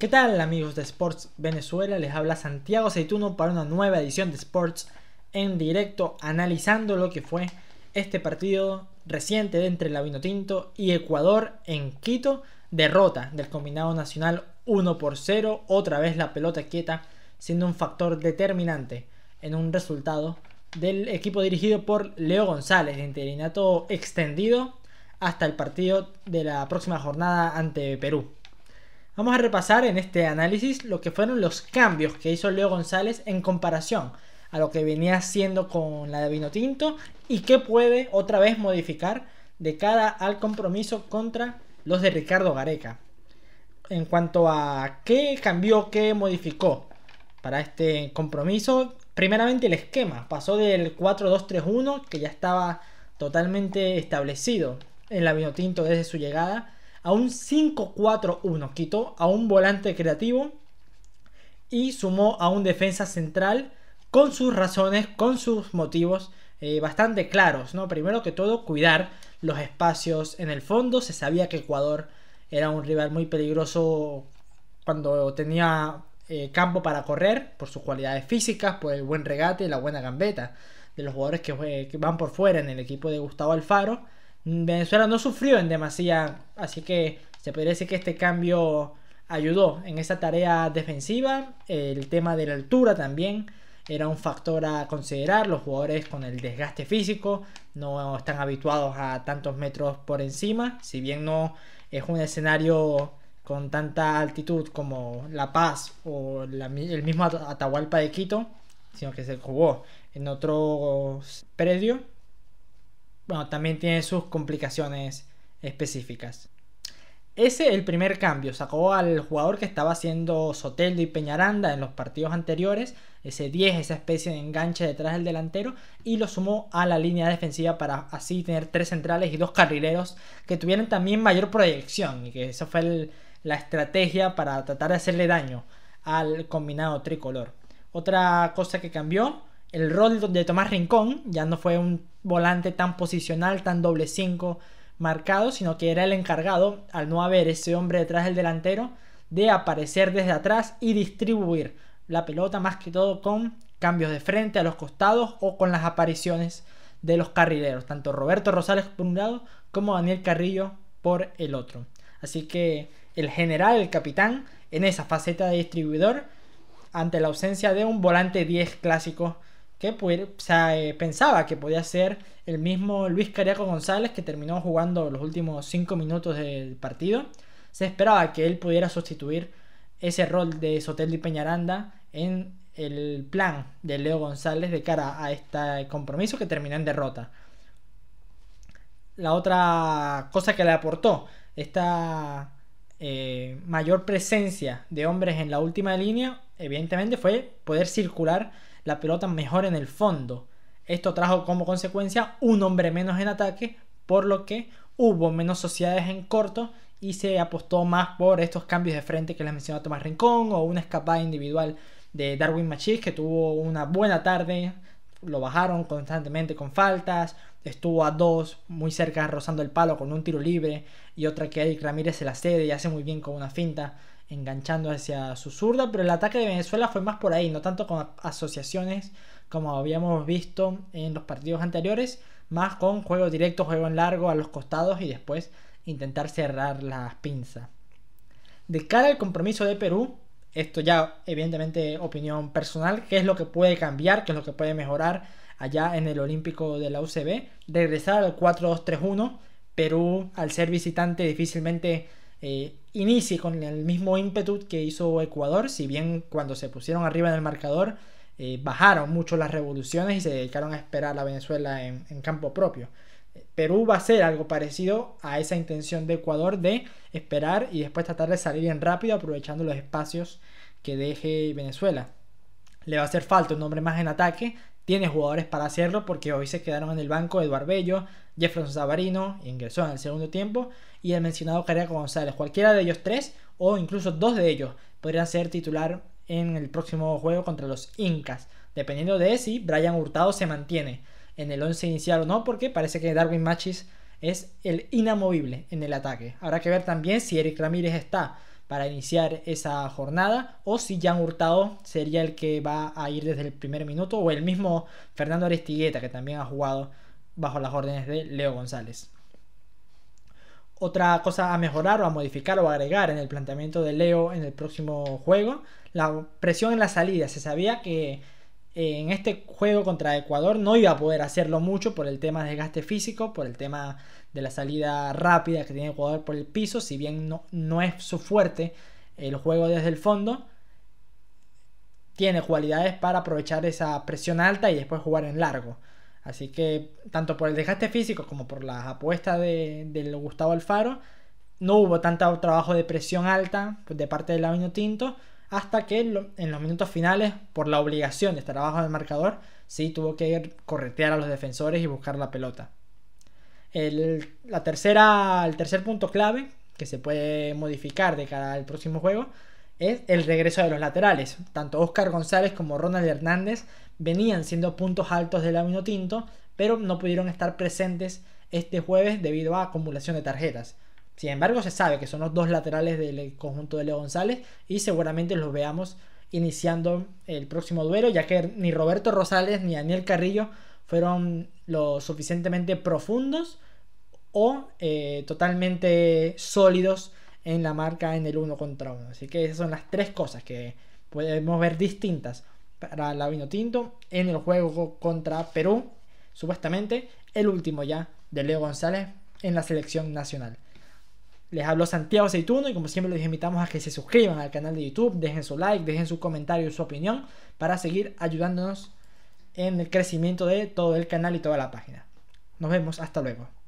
¿Qué tal amigos de Sports Venezuela? Les habla Santiago Aceituno para una nueva edición de Sports en directo analizando lo que fue este partido reciente de entre Labino Tinto y Ecuador en Quito. Derrota del combinado nacional 1 por 0. Otra vez la pelota quieta siendo un factor determinante en un resultado del equipo dirigido por Leo González de interinato extendido hasta el partido de la próxima jornada ante Perú. Vamos a repasar en este análisis lo que fueron los cambios que hizo Leo González en comparación a lo que venía haciendo con la de Vinotinto y qué puede otra vez modificar de cara al compromiso contra los de Ricardo Gareca. En cuanto a qué cambió, qué modificó para este compromiso, primeramente el esquema. Pasó del 4-2-3-1, que ya estaba totalmente establecido en la Vinotinto desde su llegada, a un 5-4-1. Quitó a un volante creativo y sumó a un defensa central con sus razones, con sus motivos eh, bastante claros. ¿no? Primero que todo, cuidar los espacios en el fondo. Se sabía que Ecuador era un rival muy peligroso cuando tenía eh, campo para correr, por sus cualidades físicas, por el buen regate y la buena gambeta de los jugadores que van por fuera en el equipo de Gustavo Alfaro. Venezuela no sufrió en demasía, así que se parece que este cambio ayudó en esa tarea defensiva. El tema de la altura también era un factor a considerar. Los jugadores con el desgaste físico no están habituados a tantos metros por encima, si bien no es un escenario con tanta altitud como La Paz o el mismo Atahualpa de Quito, sino que se jugó en otro predio bueno, también tiene sus complicaciones específicas. Ese es el primer cambio. Sacó al jugador que estaba haciendo Soteldo y Peñaranda en los partidos anteriores, ese 10, esa especie de enganche detrás del delantero, y lo sumó a la línea defensiva para así tener tres centrales y dos carrileros que tuvieran también mayor proyección. Y que esa fue la estrategia para tratar de hacerle daño al combinado tricolor. Otra cosa que cambió el rol de Tomás Rincón ya no fue un volante tan posicional, tan doble 5 marcado, sino que era el encargado, al no haber ese hombre detrás del delantero, de aparecer desde atrás y distribuir la pelota más que todo con cambios de frente a los costados o con las apariciones de los carrileros, tanto Roberto Rosales por un lado como Daniel Carrillo por el otro. Así que el general, el capitán, en esa faceta de distribuidor, ante la ausencia de un volante 10 clásico que eh, pensaba que podía ser el mismo Luis Cariaco González que terminó jugando los últimos 5 minutos del partido. Se esperaba que él pudiera sustituir ese rol de sotel y Peñaranda en el plan de Leo González de cara a este compromiso que terminó en derrota. La otra cosa que le aportó esta eh, mayor presencia de hombres en la última línea, evidentemente, fue poder circular la pelota mejor en el fondo. Esto trajo como consecuencia un hombre menos en ataque, por lo que hubo menos sociedades en corto y se apostó más por estos cambios de frente que les mencionó Tomás Rincón o una escapada individual de Darwin Machis que tuvo una buena tarde, lo bajaron constantemente con faltas, estuvo a dos, muy cerca, rozando el palo con un tiro libre y otra que Eric Ramírez se la cede y hace muy bien con una finta, enganchando hacia su zurda, pero el ataque de Venezuela fue más por ahí, no tanto con asociaciones como habíamos visto en los partidos anteriores, más con juego directo, juego en largo a los costados y después intentar cerrar las pinzas. De cara al compromiso de Perú, esto ya evidentemente opinión personal, qué es lo que puede cambiar, qué es lo que puede mejorar allá en el Olímpico de la UCB. Regresar al 4-2-3-1. Perú, al ser visitante, difícilmente eh, inicie con el mismo ímpetu que hizo Ecuador, si bien cuando se pusieron arriba del marcador eh, bajaron mucho las revoluciones y se dedicaron a esperar a Venezuela en, campo propio. Perú va a ser algo parecido a esa intención de Ecuador de esperar y después tratar de salir en rápido aprovechando los espacios que deje Venezuela. Le va a hacer falta un hombre más en ataque, tiene jugadores para hacerlo porque hoy se quedaron en el banco Eduardo Bello, Jefferson Savarino. ingresó en el segundo tiempo, y el mencionado Cariaco González. Cualquiera de ellos tres o incluso dos de ellos podrían ser titular en el próximo juego contra los Incas, dependiendo de si Brian Hurtado se mantiene en el 11 inicial o no, porque parece que Darwin Machis es el inamovible en el ataque. Habrá que ver también si Eric Ramírez está para iniciar esa jornada o si Jan Hurtado sería el que va a ir desde el primer minuto o el mismo Fernando Aristigueta que también ha jugado bajo las órdenes de Leo González. Otra cosa a mejorar o a modificar o a agregar en el planteamiento de Leo en el próximo juego, la presión en la salida. Se sabía que en este juego contra Ecuador no iba a poder hacerlo mucho por el tema de desgaste físico, por el tema de la salida rápida que tiene Ecuador por el piso, si bien no, es su fuerte el juego desde el fondo, tiene cualidades para aprovechar esa presión alta y después jugar en largo. Así que tanto por el desgaste físico como por las apuestas de, Gustavo Alfaro, no hubo tanto trabajo de presión alta de parte del Año Tinto, hasta que en los minutos finales, por la obligación de estar abajo del marcador, sí tuvo que ir corretear a los defensores y buscar la pelota. El, tercera, el tercer punto clave que se puede modificar de cara al próximo juego es el regreso de los laterales. Tanto Oscar González como Ronald Hernández venían siendo puntos altos del aminotinto, Tinto, pero no pudieron estar presentes este jueves debido a acumulación de tarjetas. Sin embargo, se sabe que son los dos laterales del eh, conjunto de Leo González y seguramente los veamos iniciando el próximo duelo, ya que ni Roberto Rosales ni Daniel Carrillo fueron lo suficientemente profundos o eh, totalmente sólidos en la marca en el uno contra uno. Así que esas son las tres cosas que podemos ver distintas para la Tinto en el juego contra Perú, supuestamente el último ya de Leo González en la selección nacional. Les habló Santiago Aceituno y como siempre les invitamos a que se suscriban al canal de YouTube, dejen su like, dejen su comentario y su opinión para seguir ayudándonos en el crecimiento de todo el canal y toda la página. Nos vemos, hasta luego.